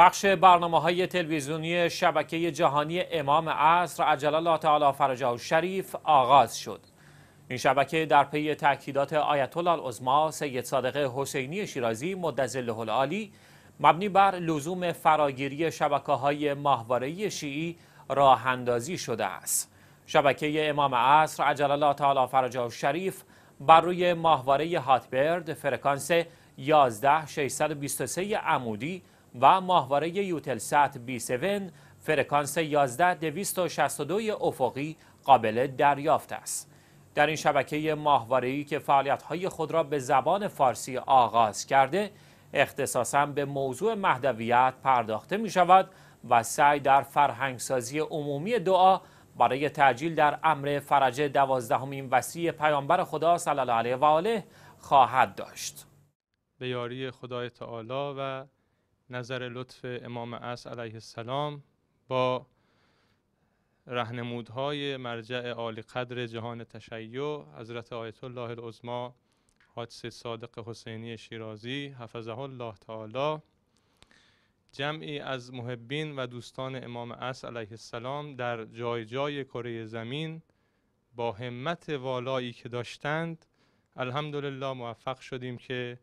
پخش برنامه های تلویزیونی شبکه جهانی امام عصر عجل الله تعالی فرجه و شریف آغاز شد. این شبکه در پی تاکیدات آیت الله سید صادق حسینی شیرازی مدظله العالی مبنی بر لزوم فراگیری شبکه های ماهواره شیعی راه اندازی شده است. شبکه امام عصر عجل الله تعالی فرجه و شریف بر روی ماهواره هاتبرد فرکانس 11623 عمودی و ماهواره سات بی 7 فرکانس 11 262 افقی قابل دریافت است. در این شبکه ماهواره‌ای که فعالیت‌های خود را به زبان فارسی آغاز کرده، اختصاصا به موضوع مهدویت پرداخته می شود و سعی در فرهنگسازی عمومی دعا برای تعجیل در امر فرج دوازدهمین وسیع پیامبر خدا صلی الله علیه و آله خواهد داشت. به یاری خدای تعالی و نظر لطف امام اس علیه السلام با رهنمودهای مرجع عالی قدر جهان تشیع حضرت آیت الله العظما حادث صادق حسینی شیرازی حفظه الله تعالی جمعی از محبین و دوستان امام اس علیه السلام در جای جای کره زمین با همت والایی که داشتند الحمدلله موفق شدیم که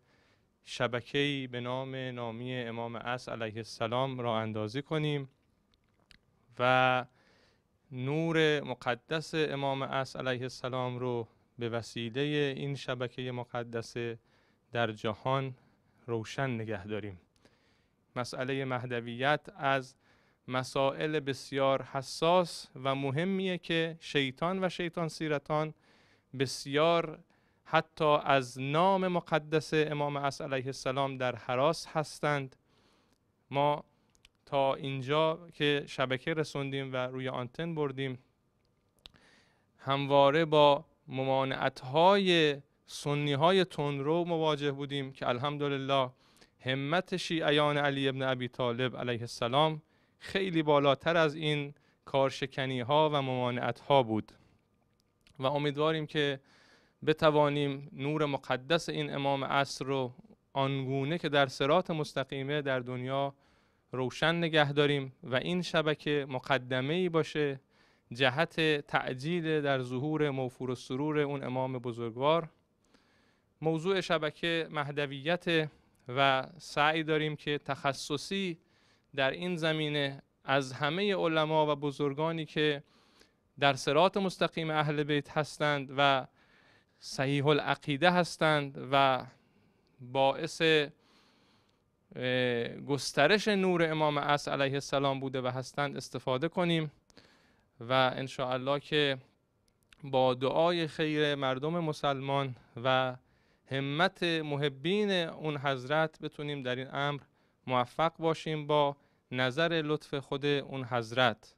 شبکه‌ای به نام نامی امام اس علیه السلام را اندازی کنیم و نور مقدس امام اس علیه السلام رو به وسیله این شبکه مقدس در جهان روشن نگه داریم مسئله مهدویت از مسائل بسیار حساس و مهمیه که شیطان و شیطان سیرتان بسیار حتی از نام مقدس امام اس علیه السلام در حراس هستند ما تا اینجا که شبکه رسوندیم و روی آنتن بردیم همواره با ممانعت های سنی های مواجه بودیم که الحمدلله همت شیعیان علی ابن ابی طالب علیه السلام خیلی بالاتر از این کارشکنی ها و ممانعت ها بود و امیدواریم که بتوانیم نور مقدس این امام عصر رو آنگونه که در سرات مستقیمه در دنیا روشن نگه داریم و این شبکه مقدمه ای باشه جهت تعجیل در ظهور موفور و سرور اون امام بزرگوار موضوع شبکه مهدویت و سعی داریم که تخصصی در این زمینه از همه علما و بزرگانی که در سرات مستقیم اهل بیت هستند و صحیح العقیده هستند و باعث گسترش نور امام اس علیه السلام بوده و هستند استفاده کنیم و الله که با دعای خیر مردم مسلمان و همت محبین اون حضرت بتونیم در این امر موفق باشیم با نظر لطف خود اون حضرت